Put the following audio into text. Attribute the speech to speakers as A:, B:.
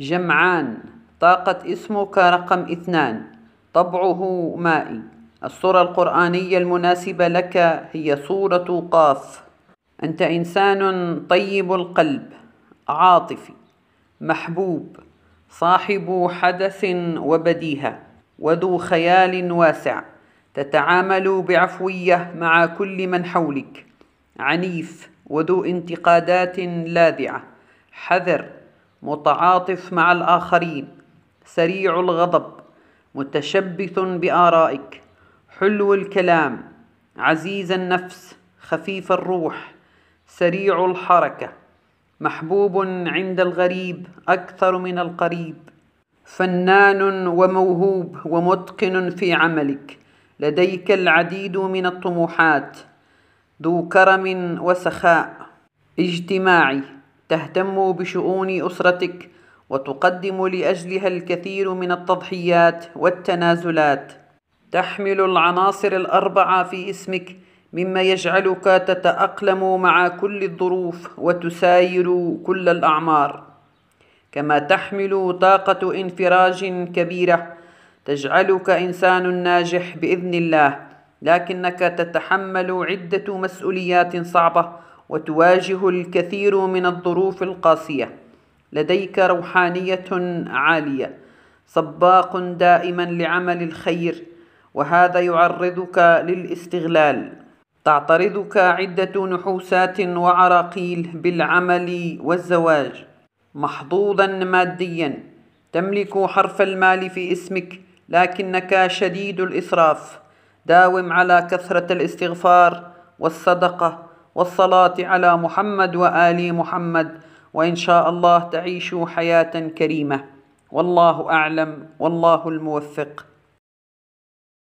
A: جمعان طاقة اسمك رقم اثنان طبعه مائي الصورة القرآنية المناسبة لك هي صورة قاف أنت إنسان طيب القلب عاطفي محبوب صاحب حدث وبديهة وذو خيال واسع تتعامل بعفوية مع كل من حولك عنيف وذو انتقادات لاذعة حذر متعاطف مع الآخرين سريع الغضب متشبث بآرائك حلو الكلام عزيز النفس خفيف الروح سريع الحركة محبوب عند الغريب أكثر من القريب فنان وموهوب ومتقن في عملك لديك العديد من الطموحات ذو كرم وسخاء اجتماعي تهتم بشؤون أسرتك وتقدم لأجلها الكثير من التضحيات والتنازلات تحمل العناصر الأربعة في اسمك مما يجعلك تتأقلم مع كل الظروف وتساير كل الأعمار كما تحمل طاقة انفراج كبيرة تجعلك إنسان ناجح بإذن الله لكنك تتحمل عدة مسؤوليات صعبة وتواجه الكثير من الظروف القاسية لديك روحانية عالية سباق دائما لعمل الخير وهذا يعرضك للاستغلال تعترضك عدة نحوسات وعراقيل بالعمل والزواج محظوظا ماديا تملك حرف المال في اسمك لكنك شديد الإسراف داوم على كثرة الاستغفار والصدقة والصلاة على محمد وآل محمد وإن شاء الله تعيشوا حياة كريمة والله أعلم والله الموفق